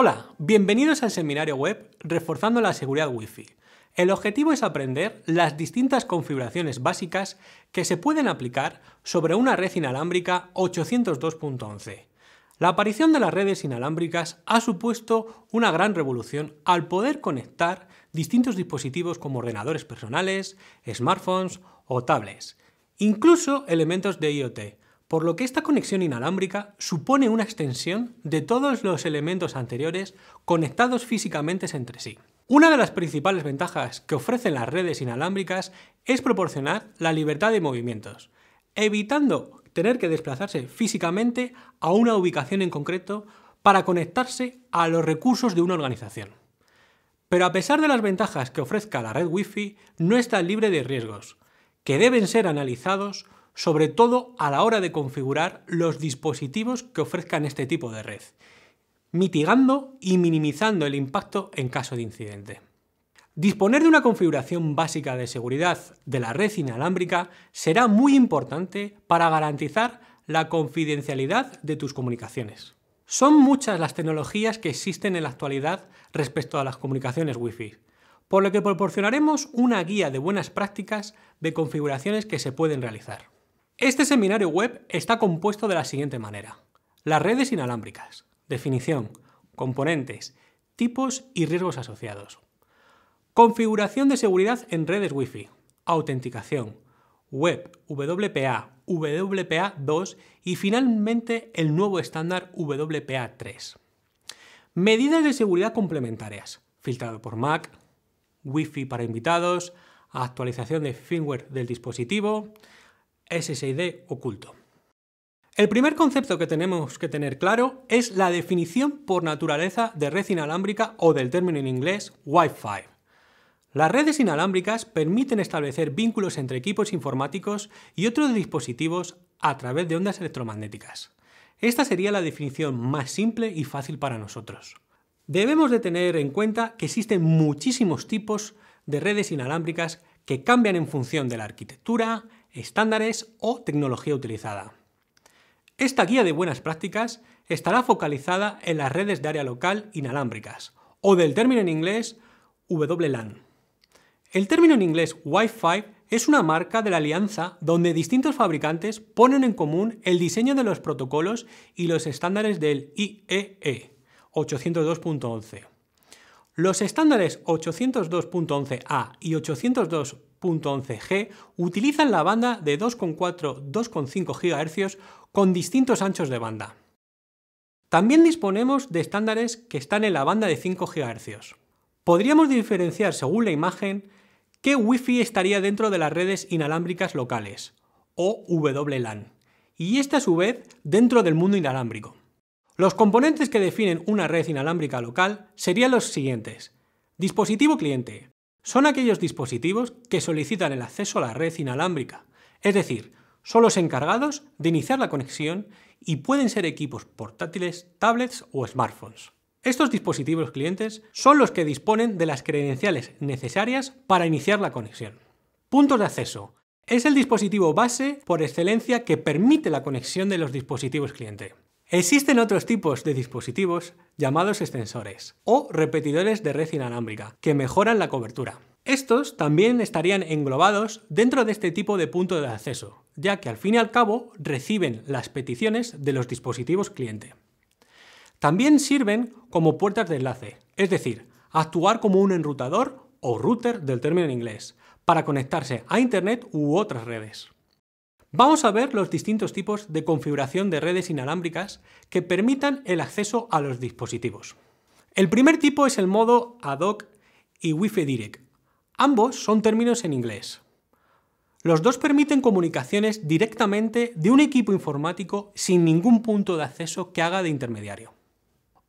Hola, bienvenidos al seminario web Reforzando la seguridad Wi-Fi. El objetivo es aprender las distintas configuraciones básicas que se pueden aplicar sobre una red inalámbrica 802.11. La aparición de las redes inalámbricas ha supuesto una gran revolución al poder conectar distintos dispositivos como ordenadores personales, smartphones o tablets, incluso elementos de IoT, por lo que esta conexión inalámbrica supone una extensión de todos los elementos anteriores conectados físicamente entre sí. Una de las principales ventajas que ofrecen las redes inalámbricas es proporcionar la libertad de movimientos, evitando tener que desplazarse físicamente a una ubicación en concreto para conectarse a los recursos de una organización. Pero a pesar de las ventajas que ofrezca la red Wi-Fi, no está libre de riesgos, que deben ser analizados sobre todo a la hora de configurar los dispositivos que ofrezcan este tipo de red, mitigando y minimizando el impacto en caso de incidente. Disponer de una configuración básica de seguridad de la red inalámbrica será muy importante para garantizar la confidencialidad de tus comunicaciones. Son muchas las tecnologías que existen en la actualidad respecto a las comunicaciones Wi-Fi, por lo que proporcionaremos una guía de buenas prácticas de configuraciones que se pueden realizar. Este seminario web está compuesto de la siguiente manera. Las redes inalámbricas, definición, componentes, tipos y riesgos asociados. Configuración de seguridad en redes Wi-Fi, autenticación, web WPA, WPA2 y finalmente el nuevo estándar WPA3. Medidas de seguridad complementarias, filtrado por MAC, Wi-Fi para invitados, actualización de firmware del dispositivo, SSID oculto. El primer concepto que tenemos que tener claro es la definición por naturaleza de red inalámbrica o del término en inglés Wi-Fi. Las redes inalámbricas permiten establecer vínculos entre equipos informáticos y otros dispositivos a través de ondas electromagnéticas. Esta sería la definición más simple y fácil para nosotros. Debemos de tener en cuenta que existen muchísimos tipos de redes inalámbricas que cambian en función de la arquitectura, estándares o tecnología utilizada. Esta guía de buenas prácticas estará focalizada en las redes de área local inalámbricas, o del término en inglés WLAN. El término en inglés Wi-Fi es una marca de la alianza donde distintos fabricantes ponen en común el diseño de los protocolos y los estándares del e e, IEE 802.11. Los estándares 802.11a y 802.11 11 g utilizan la banda de 2.4-2.5 GHz con distintos anchos de banda. También disponemos de estándares que están en la banda de 5 GHz. Podríamos diferenciar según la imagen qué Wi-Fi estaría dentro de las redes inalámbricas locales, o WLAN, y esta a su vez dentro del mundo inalámbrico. Los componentes que definen una red inalámbrica local serían los siguientes. Dispositivo cliente, son aquellos dispositivos que solicitan el acceso a la red inalámbrica, es decir, son los encargados de iniciar la conexión y pueden ser equipos portátiles, tablets o smartphones. Estos dispositivos clientes son los que disponen de las credenciales necesarias para iniciar la conexión. Puntos de acceso. Es el dispositivo base por excelencia que permite la conexión de los dispositivos cliente. Existen otros tipos de dispositivos llamados extensores o repetidores de red inalámbrica, que mejoran la cobertura. Estos también estarían englobados dentro de este tipo de punto de acceso, ya que al fin y al cabo reciben las peticiones de los dispositivos cliente. También sirven como puertas de enlace, es decir, actuar como un enrutador o router del término en inglés, para conectarse a Internet u otras redes. Vamos a ver los distintos tipos de configuración de redes inalámbricas que permitan el acceso a los dispositivos. El primer tipo es el modo ad hoc y Wi-Fi Direct. Ambos son términos en inglés. Los dos permiten comunicaciones directamente de un equipo informático sin ningún punto de acceso que haga de intermediario.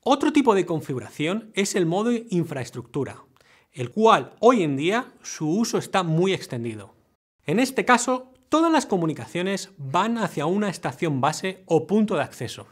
Otro tipo de configuración es el modo infraestructura, el cual hoy en día su uso está muy extendido. En este caso todas las comunicaciones van hacia una estación base o punto de acceso.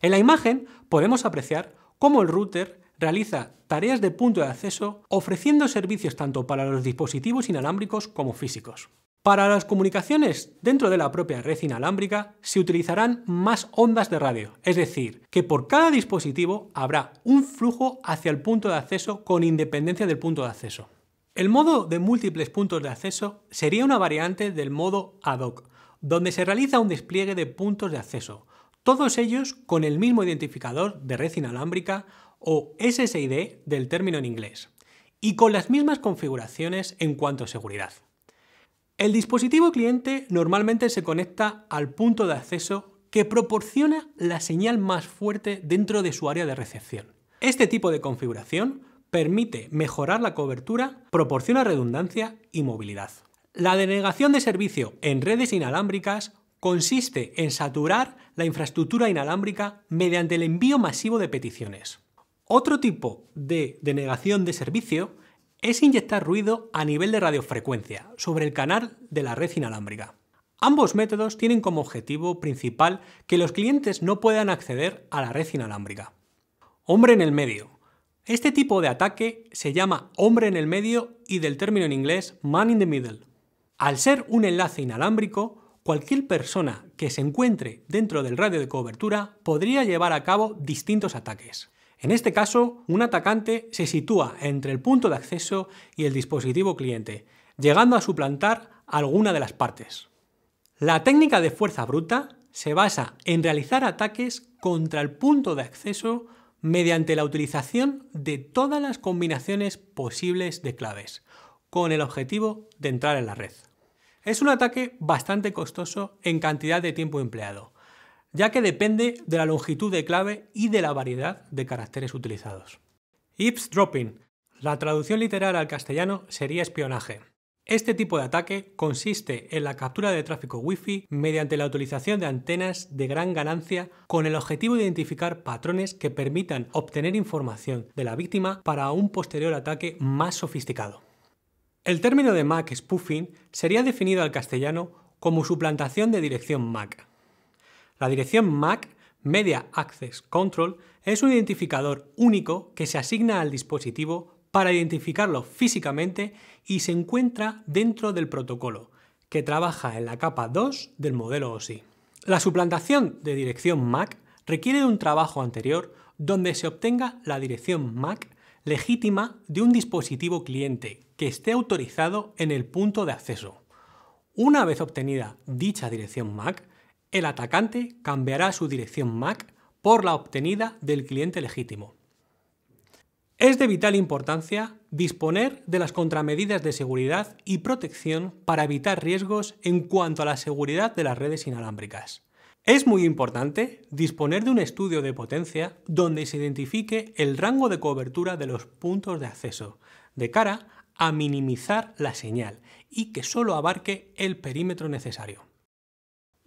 En la imagen podemos apreciar cómo el router realiza tareas de punto de acceso ofreciendo servicios tanto para los dispositivos inalámbricos como físicos. Para las comunicaciones dentro de la propia red inalámbrica se utilizarán más ondas de radio, es decir, que por cada dispositivo habrá un flujo hacia el punto de acceso con independencia del punto de acceso. El modo de múltiples puntos de acceso sería una variante del modo ad hoc, donde se realiza un despliegue de puntos de acceso, todos ellos con el mismo identificador de red inalámbrica o SSID del término en inglés, y con las mismas configuraciones en cuanto a seguridad. El dispositivo cliente normalmente se conecta al punto de acceso que proporciona la señal más fuerte dentro de su área de recepción. Este tipo de configuración permite mejorar la cobertura, proporciona redundancia y movilidad. La denegación de servicio en redes inalámbricas consiste en saturar la infraestructura inalámbrica mediante el envío masivo de peticiones. Otro tipo de denegación de servicio es inyectar ruido a nivel de radiofrecuencia sobre el canal de la red inalámbrica. Ambos métodos tienen como objetivo principal que los clientes no puedan acceder a la red inalámbrica. Hombre en el medio. Este tipo de ataque se llama hombre en el medio y del término en inglés man in the middle. Al ser un enlace inalámbrico, cualquier persona que se encuentre dentro del radio de cobertura podría llevar a cabo distintos ataques. En este caso, un atacante se sitúa entre el punto de acceso y el dispositivo cliente, llegando a suplantar alguna de las partes. La técnica de fuerza bruta se basa en realizar ataques contra el punto de acceso mediante la utilización de todas las combinaciones posibles de claves, con el objetivo de entrar en la red. Es un ataque bastante costoso en cantidad de tiempo empleado, ya que depende de la longitud de clave y de la variedad de caracteres utilizados. Eavesdropping, la traducción literal al castellano sería espionaje. Este tipo de ataque consiste en la captura de tráfico Wi-Fi mediante la utilización de antenas de gran ganancia con el objetivo de identificar patrones que permitan obtener información de la víctima para un posterior ataque más sofisticado. El término de MAC spoofing sería definido al castellano como suplantación de dirección MAC. La dirección MAC, Media Access Control, es un identificador único que se asigna al dispositivo para identificarlo físicamente y se encuentra dentro del protocolo, que trabaja en la capa 2 del modelo OSI. La suplantación de dirección MAC requiere de un trabajo anterior donde se obtenga la dirección MAC legítima de un dispositivo cliente que esté autorizado en el punto de acceso. Una vez obtenida dicha dirección MAC, el atacante cambiará su dirección MAC por la obtenida del cliente legítimo. Es de vital importancia disponer de las contramedidas de seguridad y protección para evitar riesgos en cuanto a la seguridad de las redes inalámbricas. Es muy importante disponer de un estudio de potencia donde se identifique el rango de cobertura de los puntos de acceso, de cara a minimizar la señal y que solo abarque el perímetro necesario.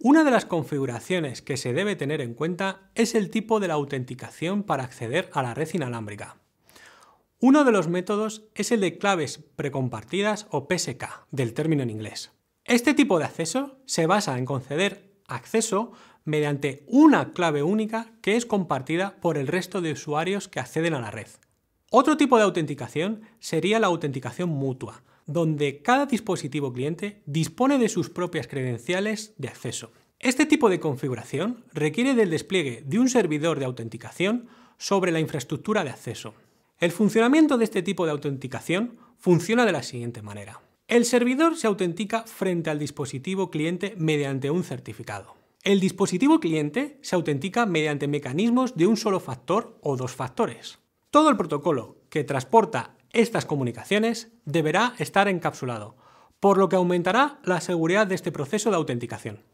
Una de las configuraciones que se debe tener en cuenta es el tipo de la autenticación para acceder a la red inalámbrica. Uno de los métodos es el de claves precompartidas o PSK, del término en inglés. Este tipo de acceso se basa en conceder acceso mediante una clave única que es compartida por el resto de usuarios que acceden a la red. Otro tipo de autenticación sería la autenticación mutua, donde cada dispositivo cliente dispone de sus propias credenciales de acceso. Este tipo de configuración requiere del despliegue de un servidor de autenticación sobre la infraestructura de acceso. El funcionamiento de este tipo de autenticación funciona de la siguiente manera. El servidor se autentica frente al dispositivo cliente mediante un certificado. El dispositivo cliente se autentica mediante mecanismos de un solo factor o dos factores. Todo el protocolo que transporta estas comunicaciones deberá estar encapsulado, por lo que aumentará la seguridad de este proceso de autenticación.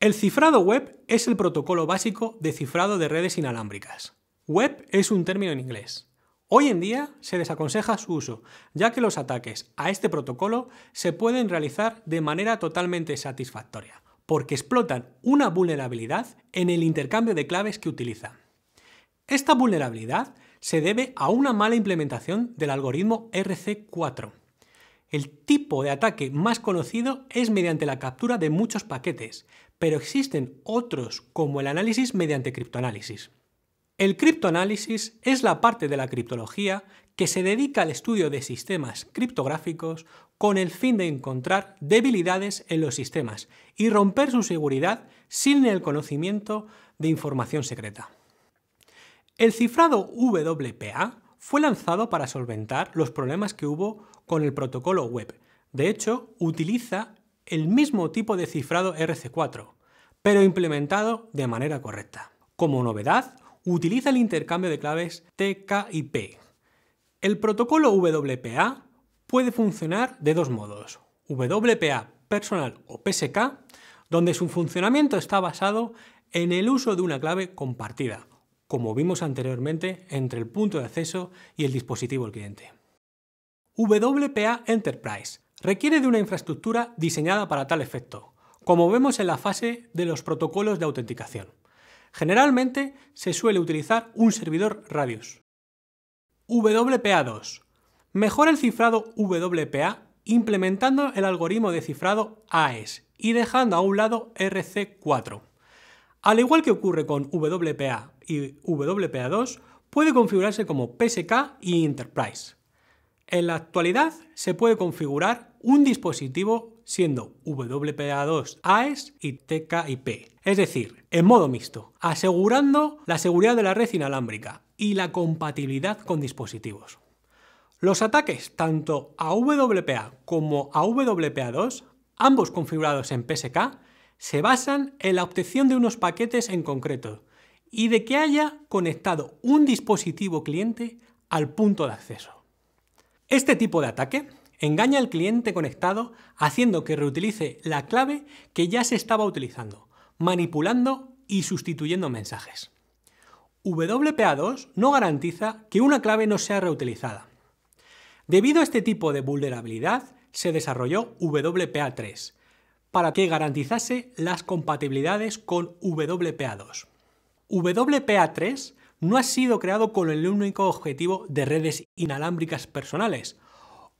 El cifrado web es el protocolo básico de cifrado de redes inalámbricas. Web es un término en inglés Hoy en día se desaconseja su uso, ya que los ataques a este protocolo se pueden realizar de manera totalmente satisfactoria, porque explotan una vulnerabilidad en el intercambio de claves que utiliza. Esta vulnerabilidad se debe a una mala implementación del algoritmo RC4. El tipo de ataque más conocido es mediante la captura de muchos paquetes, pero existen otros como el análisis mediante criptoanálisis. El criptoanálisis es la parte de la criptología que se dedica al estudio de sistemas criptográficos con el fin de encontrar debilidades en los sistemas y romper su seguridad sin el conocimiento de información secreta. El cifrado WPA fue lanzado para solventar los problemas que hubo con el protocolo web. De hecho, utiliza el mismo tipo de cifrado RC4, pero implementado de manera correcta. Como novedad, utiliza el intercambio de claves TKIP. y P. El protocolo WPA puede funcionar de dos modos, WPA personal o PSK, donde su funcionamiento está basado en el uso de una clave compartida, como vimos anteriormente entre el punto de acceso y el dispositivo del cliente. WPA Enterprise requiere de una infraestructura diseñada para tal efecto, como vemos en la fase de los protocolos de autenticación. Generalmente se suele utilizar un servidor Radius. WPA2. Mejora el cifrado WPA implementando el algoritmo de cifrado AES y dejando a un lado RC4. Al igual que ocurre con WPA y WPA2, puede configurarse como PSK y Enterprise. En la actualidad se puede configurar un dispositivo siendo WPA2 AES e y TKIP, es decir, en modo mixto, asegurando la seguridad de la red inalámbrica y la compatibilidad con dispositivos. Los ataques tanto a WPA como a WPA2, ambos configurados en PSK, se basan en la obtención de unos paquetes en concreto y de que haya conectado un dispositivo cliente al punto de acceso. Este tipo de ataque engaña al cliente conectado haciendo que reutilice la clave que ya se estaba utilizando, manipulando y sustituyendo mensajes. WPA2 no garantiza que una clave no sea reutilizada. Debido a este tipo de vulnerabilidad, se desarrolló WPA3 para que garantizase las compatibilidades con WPA2. WPA3 no ha sido creado con el único objetivo de redes inalámbricas personales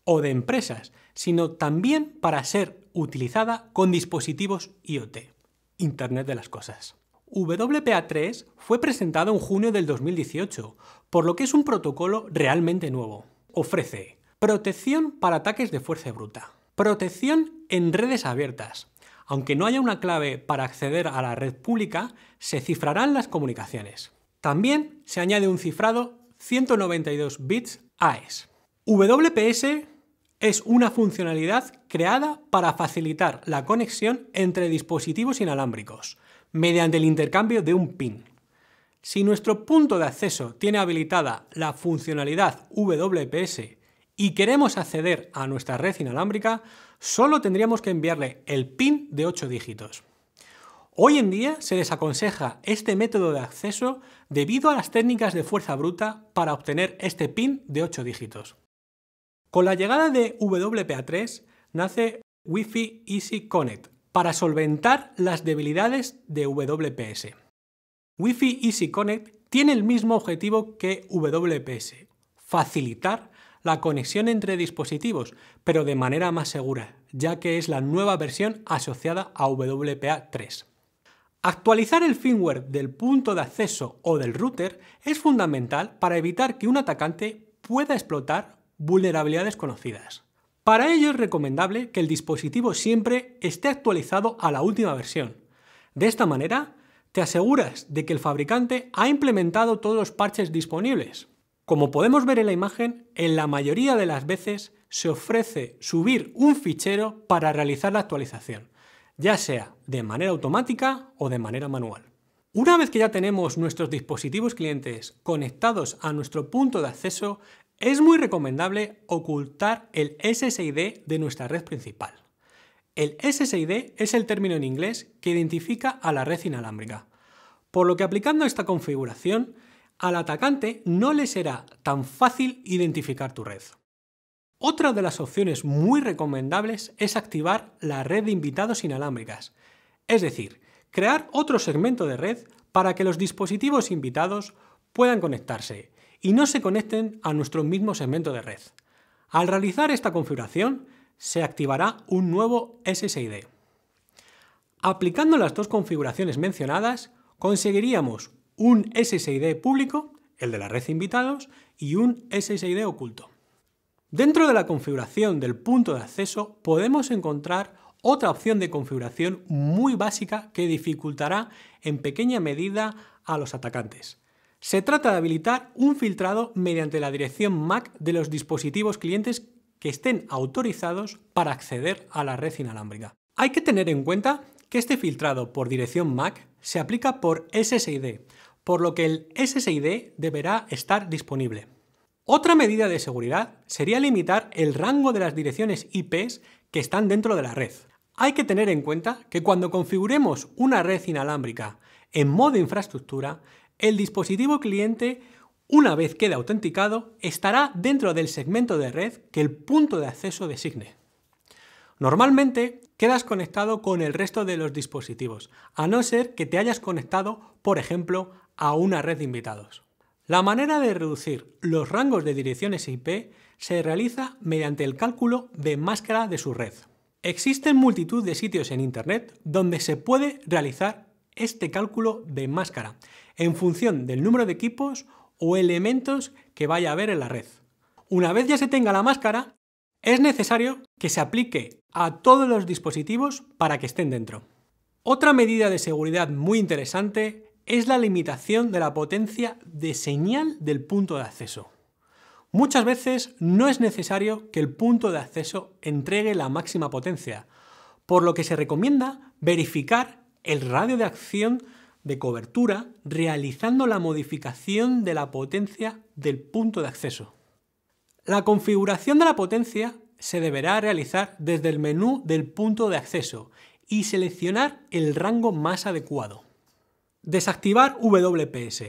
o de empresas, sino también para ser utilizada con dispositivos IoT, Internet de las Cosas. WPA3 fue presentado en junio del 2018, por lo que es un protocolo realmente nuevo. Ofrece protección para ataques de fuerza bruta, protección en redes abiertas. Aunque no haya una clave para acceder a la red pública, se cifrarán las comunicaciones. También se añade un cifrado 192 bits AES. WPS es una funcionalidad creada para facilitar la conexión entre dispositivos inalámbricos mediante el intercambio de un PIN. Si nuestro punto de acceso tiene habilitada la funcionalidad WPS y queremos acceder a nuestra red inalámbrica, solo tendríamos que enviarle el PIN de 8 dígitos. Hoy en día se desaconseja este método de acceso debido a las técnicas de fuerza bruta para obtener este PIN de 8 dígitos. Con la llegada de WPA3 nace Wi-Fi Easy Connect para solventar las debilidades de WPS. Wi-Fi Easy Connect tiene el mismo objetivo que WPS, facilitar la conexión entre dispositivos, pero de manera más segura, ya que es la nueva versión asociada a WPA3. Actualizar el firmware del punto de acceso o del router es fundamental para evitar que un atacante pueda explotar vulnerabilidades conocidas. Para ello es recomendable que el dispositivo siempre esté actualizado a la última versión. De esta manera, te aseguras de que el fabricante ha implementado todos los parches disponibles. Como podemos ver en la imagen, en la mayoría de las veces se ofrece subir un fichero para realizar la actualización, ya sea de manera automática o de manera manual. Una vez que ya tenemos nuestros dispositivos clientes conectados a nuestro punto de acceso, es muy recomendable ocultar el SSID de nuestra red principal. El SSID es el término en inglés que identifica a la red inalámbrica, por lo que aplicando esta configuración, al atacante no le será tan fácil identificar tu red. Otra de las opciones muy recomendables es activar la red de invitados inalámbricas, es decir, crear otro segmento de red para que los dispositivos invitados puedan conectarse y no se conecten a nuestro mismo segmento de red. Al realizar esta configuración, se activará un nuevo SSID. Aplicando las dos configuraciones mencionadas, conseguiríamos un SSID público, el de la red invitados, y un SSID oculto. Dentro de la configuración del punto de acceso podemos encontrar otra opción de configuración muy básica que dificultará en pequeña medida a los atacantes, se trata de habilitar un filtrado mediante la dirección MAC de los dispositivos clientes que estén autorizados para acceder a la red inalámbrica. Hay que tener en cuenta que este filtrado por dirección MAC se aplica por SSID, por lo que el SSID deberá estar disponible. Otra medida de seguridad sería limitar el rango de las direcciones IPs que están dentro de la red. Hay que tener en cuenta que cuando configuremos una red inalámbrica en modo infraestructura, el dispositivo cliente, una vez queda autenticado, estará dentro del segmento de red que el punto de acceso designe. Normalmente quedas conectado con el resto de los dispositivos, a no ser que te hayas conectado, por ejemplo, a una red de invitados. La manera de reducir los rangos de direcciones IP se realiza mediante el cálculo de máscara de su red. Existen multitud de sitios en Internet donde se puede realizar este cálculo de máscara en función del número de equipos o elementos que vaya a haber en la red. Una vez ya se tenga la máscara, es necesario que se aplique a todos los dispositivos para que estén dentro. Otra medida de seguridad muy interesante es la limitación de la potencia de señal del punto de acceso. Muchas veces no es necesario que el punto de acceso entregue la máxima potencia, por lo que se recomienda verificar el radio de acción de cobertura realizando la modificación de la potencia del punto de acceso. La configuración de la potencia se deberá realizar desde el menú del punto de acceso y seleccionar el rango más adecuado. Desactivar WPS.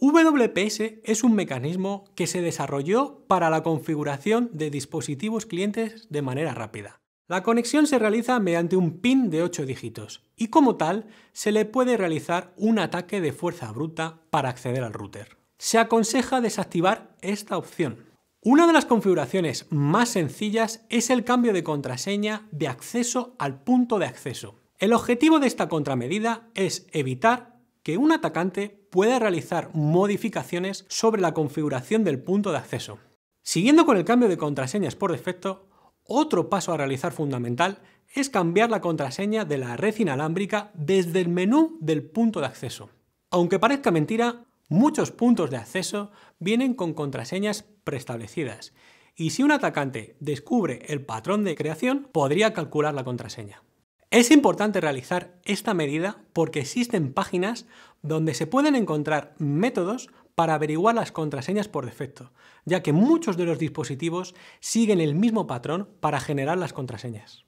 WPS es un mecanismo que se desarrolló para la configuración de dispositivos clientes de manera rápida. La conexión se realiza mediante un pin de 8 dígitos y como tal se le puede realizar un ataque de fuerza bruta para acceder al router. Se aconseja desactivar esta opción. Una de las configuraciones más sencillas es el cambio de contraseña de acceso al punto de acceso. El objetivo de esta contramedida es evitar que un atacante pueda realizar modificaciones sobre la configuración del punto de acceso. Siguiendo con el cambio de contraseñas por defecto, otro paso a realizar fundamental es cambiar la contraseña de la red inalámbrica desde el menú del punto de acceso. Aunque parezca mentira, muchos puntos de acceso vienen con contraseñas preestablecidas y si un atacante descubre el patrón de creación, podría calcular la contraseña. Es importante realizar esta medida porque existen páginas donde se pueden encontrar métodos para averiguar las contraseñas por defecto, ya que muchos de los dispositivos siguen el mismo patrón para generar las contraseñas.